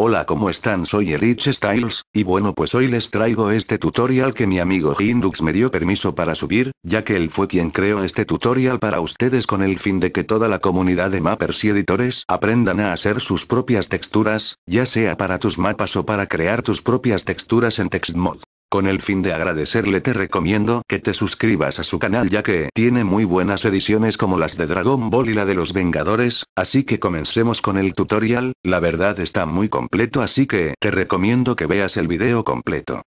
Hola ¿cómo están? Soy Rich Styles, y bueno pues hoy les traigo este tutorial que mi amigo Hindux me dio permiso para subir, ya que él fue quien creó este tutorial para ustedes con el fin de que toda la comunidad de mappers y editores aprendan a hacer sus propias texturas, ya sea para tus mapas o para crear tus propias texturas en TextMod. Con el fin de agradecerle te recomiendo que te suscribas a su canal ya que tiene muy buenas ediciones como las de Dragon Ball y la de los Vengadores, así que comencemos con el tutorial, la verdad está muy completo así que te recomiendo que veas el video completo.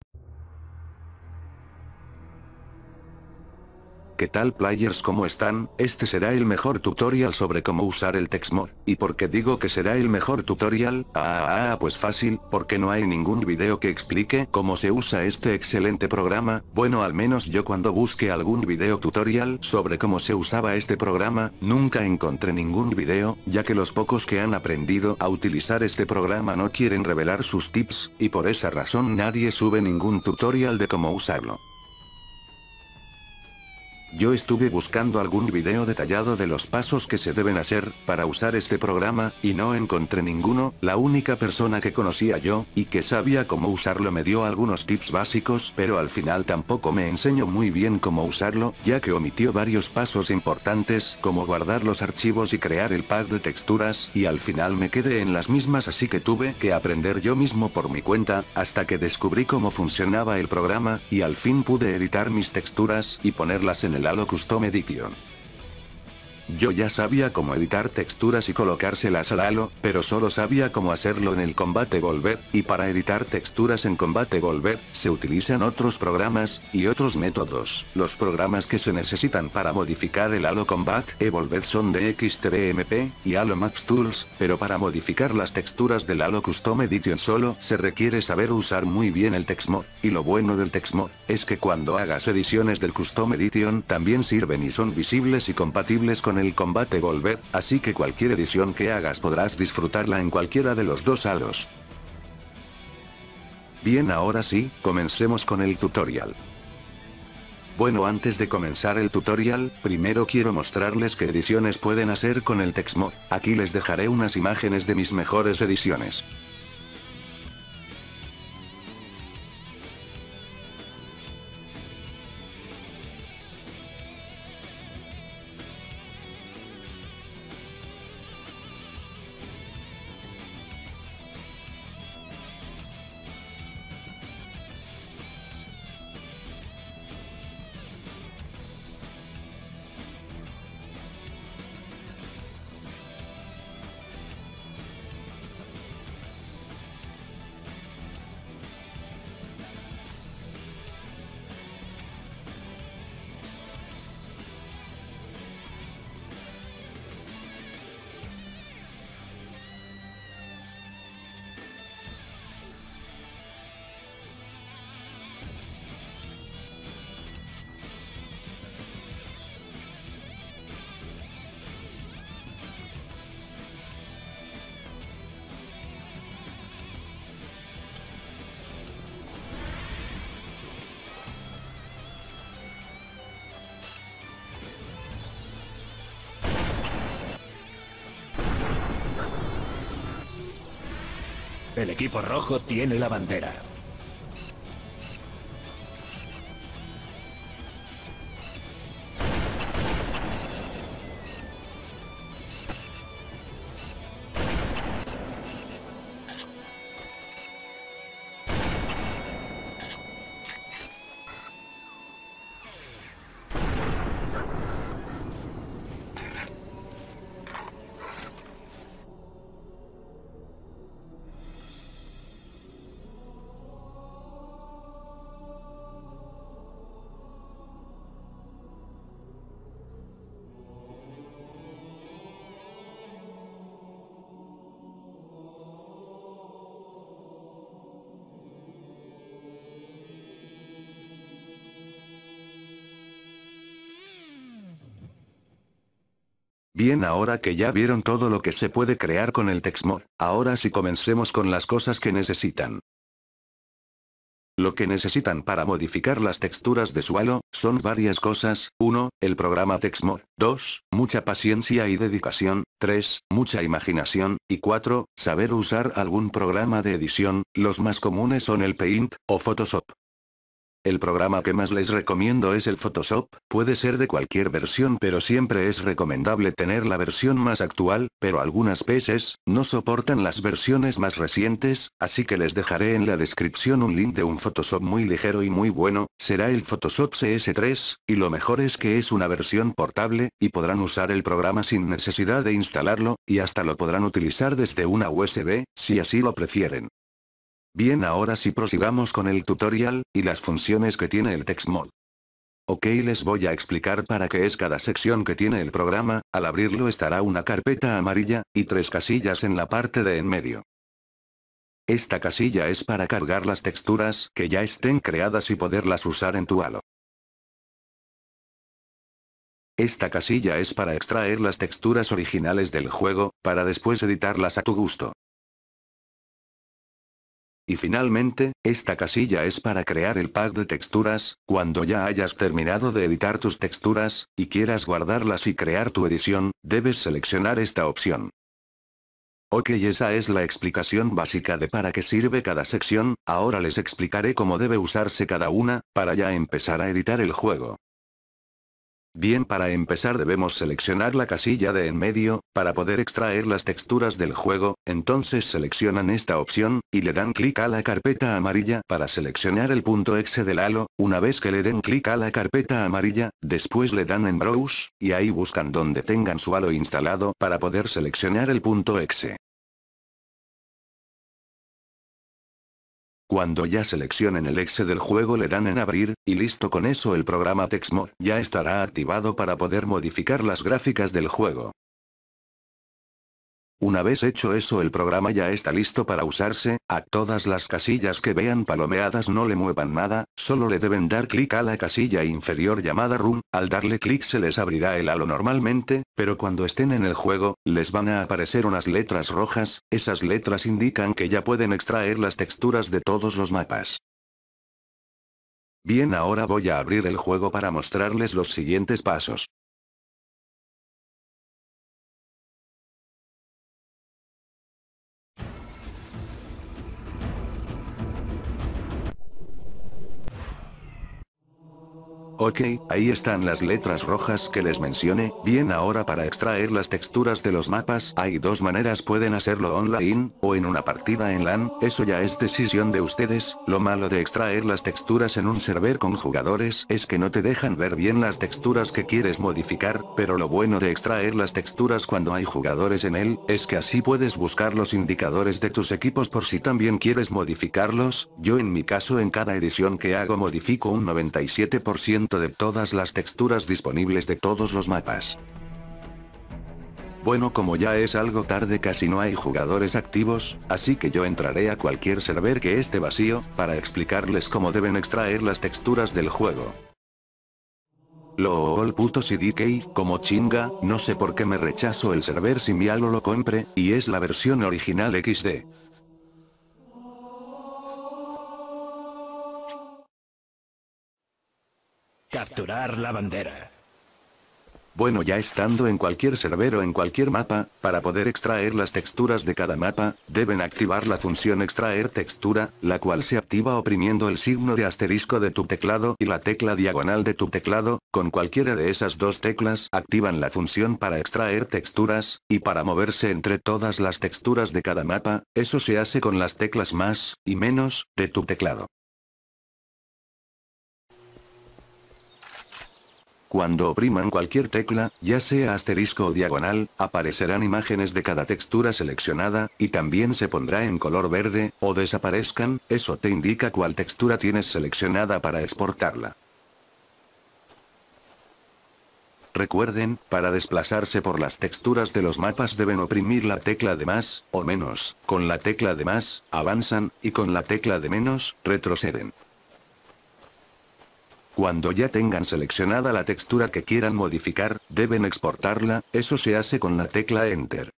¿Qué tal players como están? Este será el mejor tutorial sobre cómo usar el Textmod. ¿Y por qué digo que será el mejor tutorial? Ah, ah, ah, ah, pues fácil, porque no hay ningún video que explique cómo se usa este excelente programa, bueno al menos yo cuando busqué algún video tutorial sobre cómo se usaba este programa, nunca encontré ningún video, ya que los pocos que han aprendido a utilizar este programa no quieren revelar sus tips, y por esa razón nadie sube ningún tutorial de cómo usarlo. Yo estuve buscando algún video detallado de los pasos que se deben hacer, para usar este programa, y no encontré ninguno, la única persona que conocía yo, y que sabía cómo usarlo me dio algunos tips básicos pero al final tampoco me enseñó muy bien cómo usarlo, ya que omitió varios pasos importantes como guardar los archivos y crear el pack de texturas, y al final me quedé en las mismas así que tuve que aprender yo mismo por mi cuenta, hasta que descubrí cómo funcionaba el programa, y al fin pude editar mis texturas y ponerlas en el la Custom Edition. Yo ya sabía cómo editar texturas y colocárselas al halo, pero solo sabía cómo hacerlo en el combate volver. y para editar texturas en combate volver se utilizan otros programas, y otros métodos. Los programas que se necesitan para modificar el halo combat Evolved son de XTMP, y Halo Max Tools, pero para modificar las texturas del Halo Custom Edition solo se requiere saber usar muy bien el Texmo, y lo bueno del Texmo, es que cuando hagas ediciones del Custom Edition también sirven y son visibles y compatibles con el el combate volver así que cualquier edición que hagas podrás disfrutarla en cualquiera de los dos halos. Bien ahora sí, comencemos con el tutorial. Bueno antes de comenzar el tutorial, primero quiero mostrarles qué ediciones pueden hacer con el Texmo. aquí les dejaré unas imágenes de mis mejores ediciones. El equipo rojo tiene la bandera. Bien ahora que ya vieron todo lo que se puede crear con el Texmod, ahora sí comencemos con las cosas que necesitan. Lo que necesitan para modificar las texturas de su halo, son varias cosas, 1, el programa Texmod, 2, mucha paciencia y dedicación, 3, mucha imaginación, y 4, saber usar algún programa de edición, los más comunes son el Paint, o Photoshop. El programa que más les recomiendo es el Photoshop, puede ser de cualquier versión pero siempre es recomendable tener la versión más actual, pero algunas pcs no soportan las versiones más recientes, así que les dejaré en la descripción un link de un Photoshop muy ligero y muy bueno, será el Photoshop CS3, y lo mejor es que es una versión portable, y podrán usar el programa sin necesidad de instalarlo, y hasta lo podrán utilizar desde una USB, si así lo prefieren. Bien ahora si prosigamos con el tutorial, y las funciones que tiene el TextMod. Ok les voy a explicar para qué es cada sección que tiene el programa, al abrirlo estará una carpeta amarilla, y tres casillas en la parte de en medio. Esta casilla es para cargar las texturas que ya estén creadas y poderlas usar en tu halo. Esta casilla es para extraer las texturas originales del juego, para después editarlas a tu gusto. Y finalmente, esta casilla es para crear el pack de texturas, cuando ya hayas terminado de editar tus texturas, y quieras guardarlas y crear tu edición, debes seleccionar esta opción. Ok esa es la explicación básica de para qué sirve cada sección, ahora les explicaré cómo debe usarse cada una, para ya empezar a editar el juego. Bien para empezar debemos seleccionar la casilla de en medio, para poder extraer las texturas del juego, entonces seleccionan esta opción, y le dan clic a la carpeta amarilla para seleccionar el punto exe del halo, una vez que le den clic a la carpeta amarilla, después le dan en browse, y ahí buscan donde tengan su halo instalado para poder seleccionar el punto exe. Cuando ya seleccionen el exe del juego le dan en abrir, y listo con eso el programa Texmo ya estará activado para poder modificar las gráficas del juego. Una vez hecho eso el programa ya está listo para usarse, a todas las casillas que vean palomeadas no le muevan nada, solo le deben dar clic a la casilla inferior llamada Room, al darle clic se les abrirá el halo normalmente, pero cuando estén en el juego, les van a aparecer unas letras rojas, esas letras indican que ya pueden extraer las texturas de todos los mapas. Bien ahora voy a abrir el juego para mostrarles los siguientes pasos. Ok, ahí están las letras rojas que les mencioné, bien ahora para extraer las texturas de los mapas hay dos maneras pueden hacerlo online, o en una partida en LAN, eso ya es decisión de ustedes, lo malo de extraer las texturas en un server con jugadores es que no te dejan ver bien las texturas que quieres modificar, pero lo bueno de extraer las texturas cuando hay jugadores en él, es que así puedes buscar los indicadores de tus equipos por si también quieres modificarlos, yo en mi caso en cada edición que hago modifico un 97% de todas las texturas disponibles de todos los mapas. Bueno como ya es algo tarde casi no hay jugadores activos, así que yo entraré a cualquier server que esté vacío, para explicarles cómo deben extraer las texturas del juego. LOL puto CDK, como chinga, no sé por qué me rechazo el server si mi alo lo compre, y es la versión original XD. Capturar la bandera. Bueno ya estando en cualquier server o en cualquier mapa, para poder extraer las texturas de cada mapa, deben activar la función extraer textura, la cual se activa oprimiendo el signo de asterisco de tu teclado y la tecla diagonal de tu teclado, con cualquiera de esas dos teclas activan la función para extraer texturas, y para moverse entre todas las texturas de cada mapa, eso se hace con las teclas más y menos de tu teclado. Cuando opriman cualquier tecla, ya sea asterisco o diagonal, aparecerán imágenes de cada textura seleccionada, y también se pondrá en color verde, o desaparezcan, eso te indica cuál textura tienes seleccionada para exportarla. Recuerden, para desplazarse por las texturas de los mapas deben oprimir la tecla de más, o menos, con la tecla de más, avanzan, y con la tecla de menos, retroceden. Cuando ya tengan seleccionada la textura que quieran modificar, deben exportarla, eso se hace con la tecla Enter.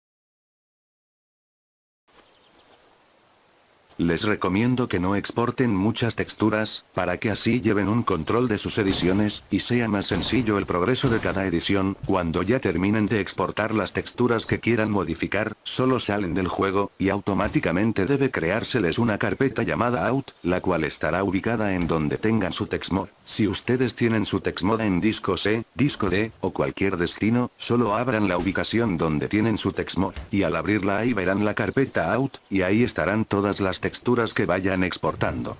Les recomiendo que no exporten muchas texturas, para que así lleven un control de sus ediciones, y sea más sencillo el progreso de cada edición, cuando ya terminen de exportar las texturas que quieran modificar, solo salen del juego, y automáticamente debe creárseles una carpeta llamada out, la cual estará ubicada en donde tengan su texmod. Si ustedes tienen su textmod en disco C, disco D, o cualquier destino, solo abran la ubicación donde tienen su texmod y al abrirla ahí verán la carpeta out, y ahí estarán todas las texturas que vayan exportando.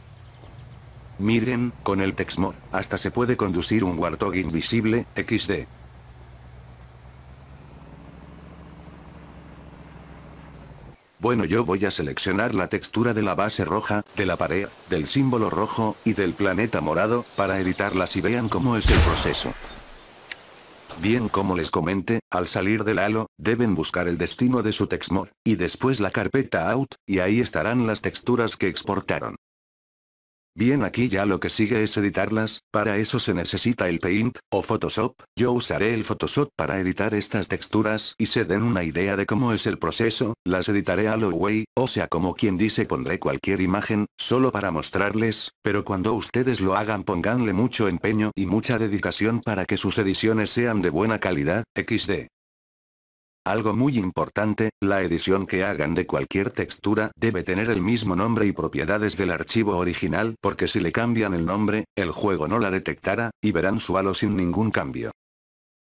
Miren, con el texmod, hasta se puede conducir un Warthog invisible, XD. Bueno yo voy a seleccionar la textura de la base roja, de la pared, del símbolo rojo, y del planeta morado, para editarlas y vean cómo es el proceso. Bien como les comenté, al salir del halo, deben buscar el destino de su texmod, y después la carpeta out, y ahí estarán las texturas que exportaron. Bien aquí ya lo que sigue es editarlas, para eso se necesita el Paint, o Photoshop, yo usaré el Photoshop para editar estas texturas y se den una idea de cómo es el proceso, las editaré a lo way, o sea como quien dice pondré cualquier imagen, solo para mostrarles, pero cuando ustedes lo hagan pónganle mucho empeño y mucha dedicación para que sus ediciones sean de buena calidad, xd. Algo muy importante, la edición que hagan de cualquier textura debe tener el mismo nombre y propiedades del archivo original porque si le cambian el nombre, el juego no la detectará, y verán su halo sin ningún cambio.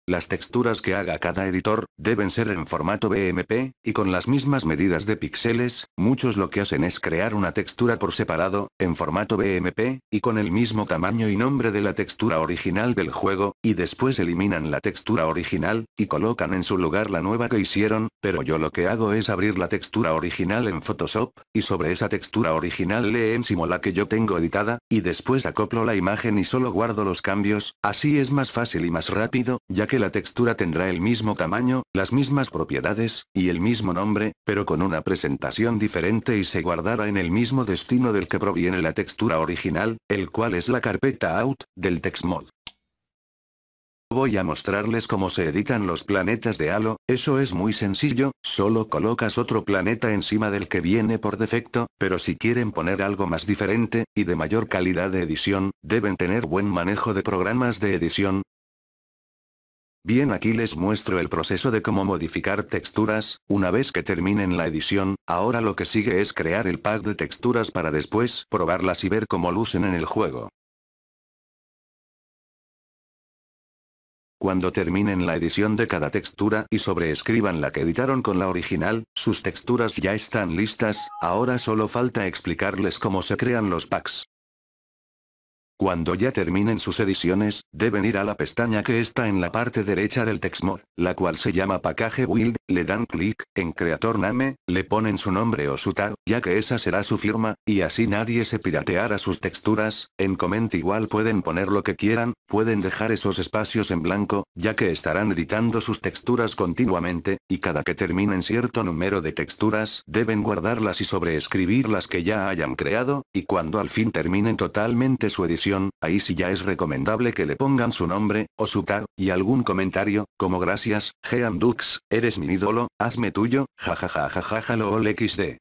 Las texturas que haga cada editor, deben ser en formato BMP, y con las mismas medidas de píxeles, muchos lo que hacen es crear una textura por separado, en formato BMP, y con el mismo tamaño y nombre de la textura original del juego, y después eliminan la textura original, y colocan en su lugar la nueva que hicieron, pero yo lo que hago es abrir la textura original en Photoshop, y sobre esa textura original le encimo la que yo tengo editada, y después acoplo la imagen y solo guardo los cambios, así es más fácil y más rápido, ya que la textura tendrá el mismo tamaño, las mismas propiedades, y el mismo nombre, pero con una presentación diferente y se guardará en el mismo destino del que proviene la textura original, el cual es la carpeta out, del TextMod. Voy a mostrarles cómo se editan los planetas de Halo, eso es muy sencillo, solo colocas otro planeta encima del que viene por defecto, pero si quieren poner algo más diferente, y de mayor calidad de edición, deben tener buen manejo de programas de edición, Bien aquí les muestro el proceso de cómo modificar texturas, una vez que terminen la edición, ahora lo que sigue es crear el pack de texturas para después probarlas y ver cómo lucen en el juego. Cuando terminen la edición de cada textura y sobreescriban la que editaron con la original, sus texturas ya están listas, ahora solo falta explicarles cómo se crean los packs. Cuando ya terminen sus ediciones, deben ir a la pestaña que está en la parte derecha del textmod, la cual se llama Package Build, le dan clic, en Creator Name, le ponen su nombre o su tag, ya que esa será su firma, y así nadie se pirateará sus texturas, en Comment igual pueden poner lo que quieran, pueden dejar esos espacios en blanco, ya que estarán editando sus texturas continuamente, y cada que terminen cierto número de texturas, deben guardarlas y sobreescribir las que ya hayan creado, y cuando al fin terminen totalmente su edición ahí sí ya es recomendable que le pongan su nombre, o su tag, y algún comentario, como gracias, Jean eres mi ídolo, hazme tuyo, jajajajajajalo xd.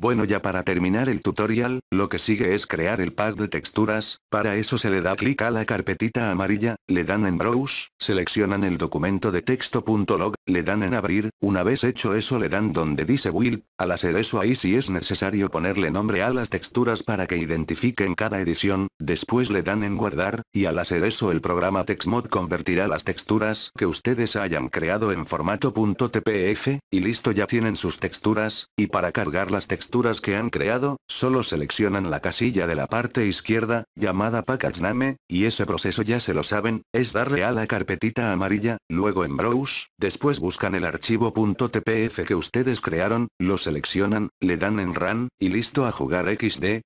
Bueno ya para terminar el tutorial, lo que sigue es crear el pack de texturas, para eso se le da clic a la carpetita amarilla, le dan en Browse, seleccionan el documento de texto.log, le dan en Abrir, una vez hecho eso le dan donde dice Build, al hacer eso ahí si es necesario ponerle nombre a las texturas para que identifiquen cada edición, después le dan en Guardar, y al hacer eso el programa TextMod convertirá las texturas que ustedes hayan creado en formato .tpf, y listo ya tienen sus texturas, y para cargar las texturas que han creado, solo seleccionan la casilla de la parte izquierda, llamada Package Name, y ese proceso ya se lo saben, es darle a la carpetita amarilla, luego en Browse, después buscan el archivo .tpf que ustedes crearon, lo seleccionan, le dan en Run, y listo a jugar XD,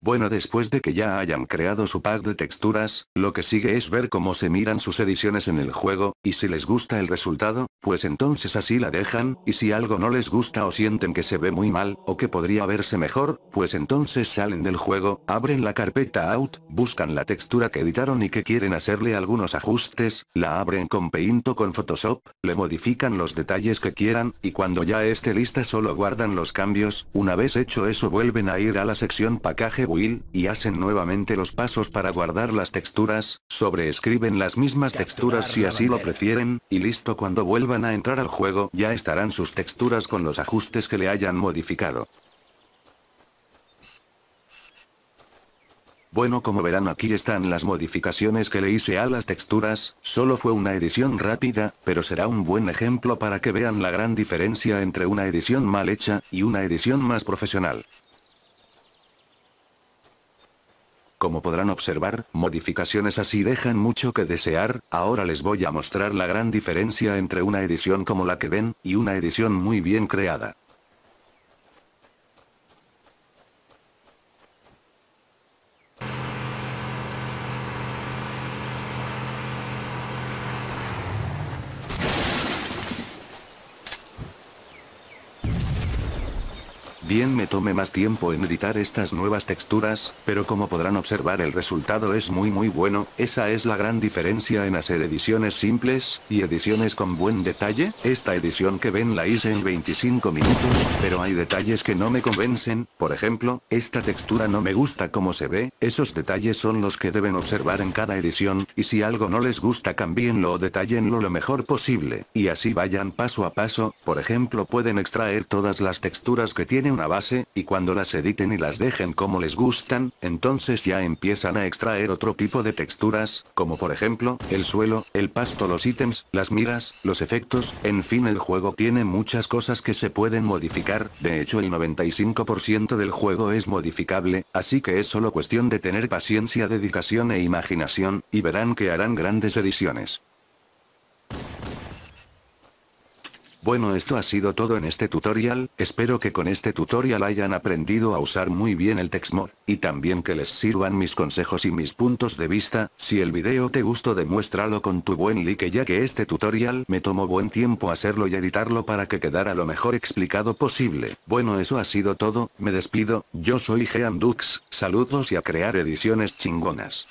bueno, después de que ya hayan creado su pack de texturas, lo que sigue es ver cómo se miran sus ediciones en el juego, y si les gusta el resultado, pues entonces así la dejan, y si algo no les gusta o sienten que se ve muy mal, o que podría verse mejor, pues entonces salen del juego, abren la carpeta out, buscan la textura que editaron y que quieren hacerle algunos ajustes, la abren con Paint o con Photoshop, le modifican los detalles que quieran, y cuando ya esté lista solo guardan los cambios, una vez hecho eso vuelven a ir a la sección packaje, y hacen nuevamente los pasos para guardar las texturas, sobreescriben las mismas texturas si así lo prefieren, y listo cuando vuelvan a entrar al juego ya estarán sus texturas con los ajustes que le hayan modificado. Bueno como verán aquí están las modificaciones que le hice a las texturas, solo fue una edición rápida, pero será un buen ejemplo para que vean la gran diferencia entre una edición mal hecha, y una edición más profesional. Como podrán observar, modificaciones así dejan mucho que desear, ahora les voy a mostrar la gran diferencia entre una edición como la que ven, y una edición muy bien creada. Bien me tome más tiempo en editar estas nuevas texturas, pero como podrán observar el resultado es muy muy bueno, esa es la gran diferencia en hacer ediciones simples, y ediciones con buen detalle, esta edición que ven la hice en 25 minutos, pero hay detalles que no me convencen, por ejemplo, esta textura no me gusta como se ve, esos detalles son los que deben observar en cada edición, y si algo no les gusta cambienlo o detallenlo lo mejor posible, y así vayan paso a paso, por ejemplo pueden extraer todas las texturas que tiene a base, y cuando las editen y las dejen como les gustan, entonces ya empiezan a extraer otro tipo de texturas, como por ejemplo, el suelo, el pasto, los ítems, las miras, los efectos, en fin el juego tiene muchas cosas que se pueden modificar, de hecho el 95% del juego es modificable, así que es solo cuestión de tener paciencia, dedicación e imaginación, y verán que harán grandes ediciones. Bueno esto ha sido todo en este tutorial, espero que con este tutorial hayan aprendido a usar muy bien el Textmod, y también que les sirvan mis consejos y mis puntos de vista, si el video te gustó demuéstralo con tu buen like ya que este tutorial me tomó buen tiempo hacerlo y editarlo para que quedara lo mejor explicado posible. Bueno eso ha sido todo, me despido, yo soy Geandux, saludos y a crear ediciones chingonas.